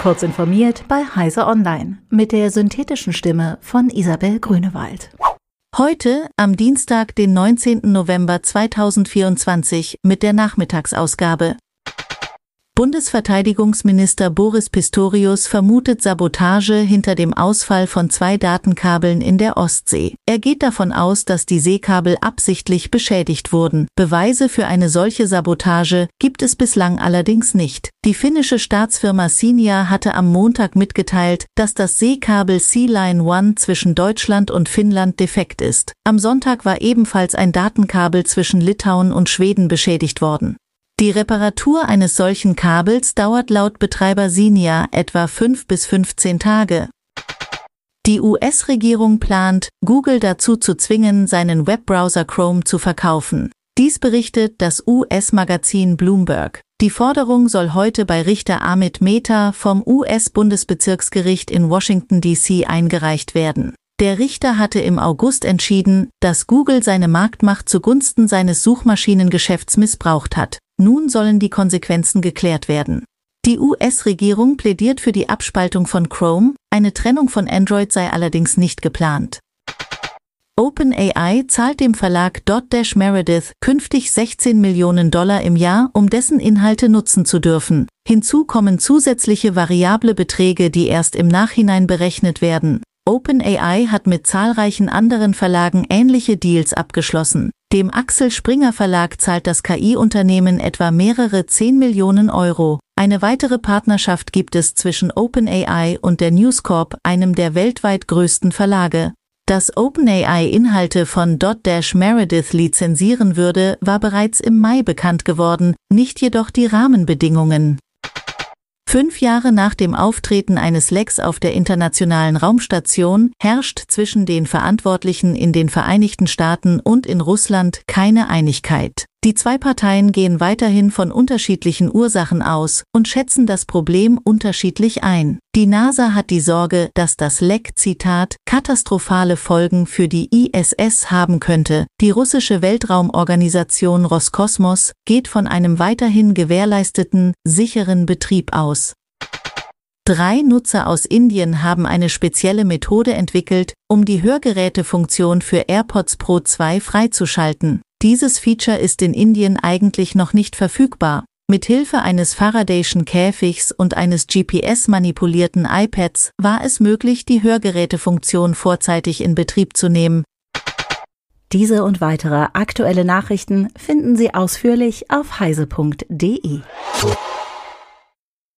Kurz informiert bei Heise Online mit der synthetischen Stimme von Isabel Grünewald. Heute, am Dienstag, den 19. November 2024, mit der Nachmittagsausgabe. Bundesverteidigungsminister Boris Pistorius vermutet Sabotage hinter dem Ausfall von zwei Datenkabeln in der Ostsee. Er geht davon aus, dass die Seekabel absichtlich beschädigt wurden. Beweise für eine solche Sabotage gibt es bislang allerdings nicht. Die finnische Staatsfirma Sinia hatte am Montag mitgeteilt, dass das Seekabel Sea Line One zwischen Deutschland und Finnland defekt ist. Am Sonntag war ebenfalls ein Datenkabel zwischen Litauen und Schweden beschädigt worden. Die Reparatur eines solchen Kabels dauert laut Betreiber Sinia etwa 5 bis 15 Tage. Die US-Regierung plant, Google dazu zu zwingen, seinen Webbrowser Chrome zu verkaufen. Dies berichtet das US-Magazin Bloomberg. Die Forderung soll heute bei Richter Amit Mehta vom US-Bundesbezirksgericht in Washington DC eingereicht werden. Der Richter hatte im August entschieden, dass Google seine Marktmacht zugunsten seines Suchmaschinengeschäfts missbraucht hat. Nun sollen die Konsequenzen geklärt werden. Die US-Regierung plädiert für die Abspaltung von Chrome, eine Trennung von Android sei allerdings nicht geplant. OpenAI zahlt dem Verlag Dotdash Meredith künftig 16 Millionen Dollar im Jahr, um dessen Inhalte nutzen zu dürfen. Hinzu kommen zusätzliche variable Beträge, die erst im Nachhinein berechnet werden. OpenAI hat mit zahlreichen anderen Verlagen ähnliche Deals abgeschlossen. Dem Axel Springer Verlag zahlt das KI-Unternehmen etwa mehrere 10 Millionen Euro. Eine weitere Partnerschaft gibt es zwischen OpenAI und der News Corp, einem der weltweit größten Verlage. Dass OpenAI Inhalte von Dotdash Meredith lizenzieren würde, war bereits im Mai bekannt geworden, nicht jedoch die Rahmenbedingungen. Fünf Jahre nach dem Auftreten eines Lecks auf der Internationalen Raumstation herrscht zwischen den Verantwortlichen in den Vereinigten Staaten und in Russland keine Einigkeit. Die zwei Parteien gehen weiterhin von unterschiedlichen Ursachen aus und schätzen das Problem unterschiedlich ein. Die NASA hat die Sorge, dass das Leck, Zitat, katastrophale Folgen für die ISS haben könnte. Die russische Weltraumorganisation Roskosmos geht von einem weiterhin gewährleisteten, sicheren Betrieb aus. Drei Nutzer aus Indien haben eine spezielle Methode entwickelt, um die Hörgerätefunktion für AirPods Pro 2 freizuschalten. Dieses Feature ist in Indien eigentlich noch nicht verfügbar. Mithilfe eines Faradayschen Käfigs und eines GPS-manipulierten iPads war es möglich, die Hörgerätefunktion vorzeitig in Betrieb zu nehmen. Diese und weitere aktuelle Nachrichten finden Sie ausführlich auf heise.de.